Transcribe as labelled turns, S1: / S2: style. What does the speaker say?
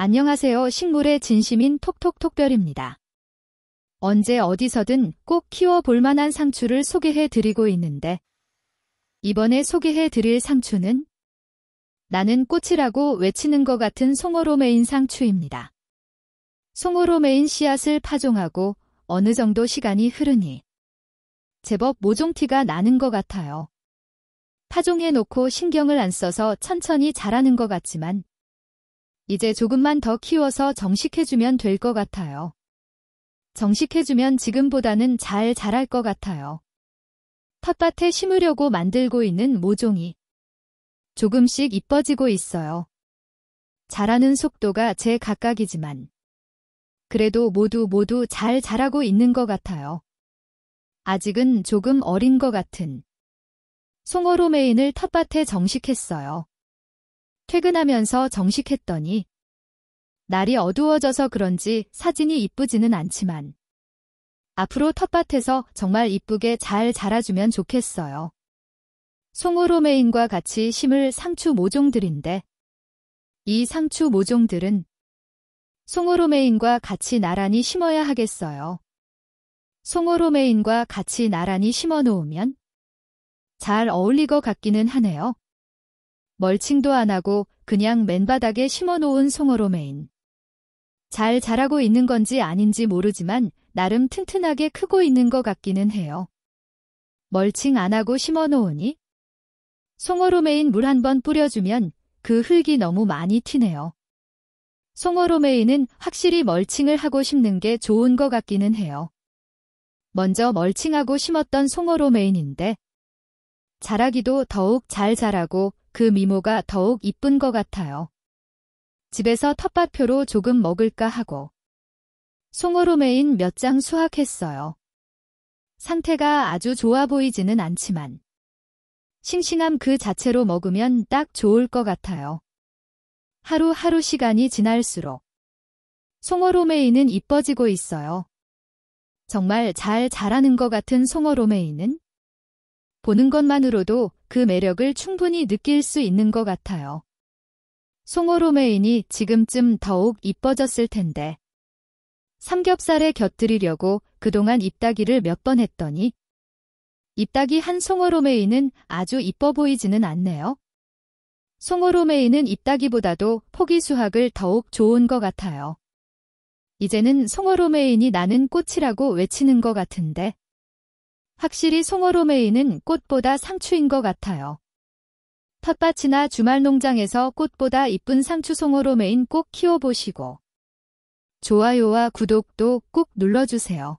S1: 안녕하세요. 식물의 진심인 톡톡톡별입니다. 언제 어디서든 꼭 키워볼 만한 상추를 소개해 드리고 있는데, 이번에 소개해 드릴 상추는 나는 꽃이라고 외치는 것 같은 송어로메인 상추입니다. 송어로메인 씨앗을 파종하고 어느 정도 시간이 흐르니 제법 모종티가 나는 것 같아요. 파종해 놓고 신경을 안 써서 천천히 자라는 것 같지만 이제 조금만 더 키워서 정식해주면 될 것 같아요. 정식해주면 지금보다는 잘 자랄 것 같아요. 텃밭에 심으려고 만들고 있는 모종이 조금씩 이뻐지고 있어요. 자라는 속도가 제 각각이지만 그래도 모두 모두 잘 자라고 있는 것 같아요. 아직은 조금 어린 것 같은 송어로 메인을 텃밭에 정식했어요. 퇴근하면서 정식했더니 날이 어두워져서 그런지 사진이 이쁘지는 않지만 앞으로 텃밭에서 정말 이쁘게 잘 자라주면 좋겠어요. 송오로메인과 같이 심을 상추 모종들인데 이 상추 모종들은 송오로메인과 같이 나란히 심어야 하겠어요. 송오로메인과 같이 나란히 심어 놓으면 잘 어울릴 것 같기는 하네요. 멀칭도 안 하고 그냥 맨바닥에 심어놓은 송어로 메인. 잘 자라고 있는 건지 아닌지 모르지만 나름 튼튼하게 크고 있는 것 같기는 해요. 멀칭 안 하고 심어놓으니 송어로 메인 물 한 번 뿌려주면 그 흙이 너무 많이 튀네요. 송어로 메인은 확실히 멀칭을 하고 심는 게 좋은 것 같기는 해요. 먼저 멀칭하고 심었던 송어로 메인인데 자라기도 더욱 잘 자라고 그 미모가 더욱 이쁜 것 같아요. 집에서 텃밭표로 조금 먹을까 하고 송어로메인 몇 장 수확했어요. 상태가 아주 좋아 보이지는 않지만 싱싱함 그 자체로 먹으면 딱 좋을 것 같아요. 하루하루 시간이 지날수록 송어로메인은 이뻐지고 있어요. 정말 잘 자라는 것 같은 송어로메인은 보는 것만으로도 그 매력을 충분히 느낄 수 있는 것 같아요. 송어로메인이 지금쯤 더욱 이뻐졌을 텐데. 삼겹살에 곁들이려고 그동안 입다기를몇 번 했더니 입다기한 송어로메인은 아주 이뻐 보이지는 않네요. 송어로메인은 입다기보다도 포기 수확을 더욱 좋은 것 같아요. 이제는 송어로메인이 나는 꽃이라고 외치는 것 같은데. 확실히 송어로메이는 꽃보다 상추인 것 같아요. 텃밭이나 주말 농장에서 꽃보다 이쁜 상추 송어로메인 꼭 키워보시고 좋아요와 구독도 꾹 눌러주세요.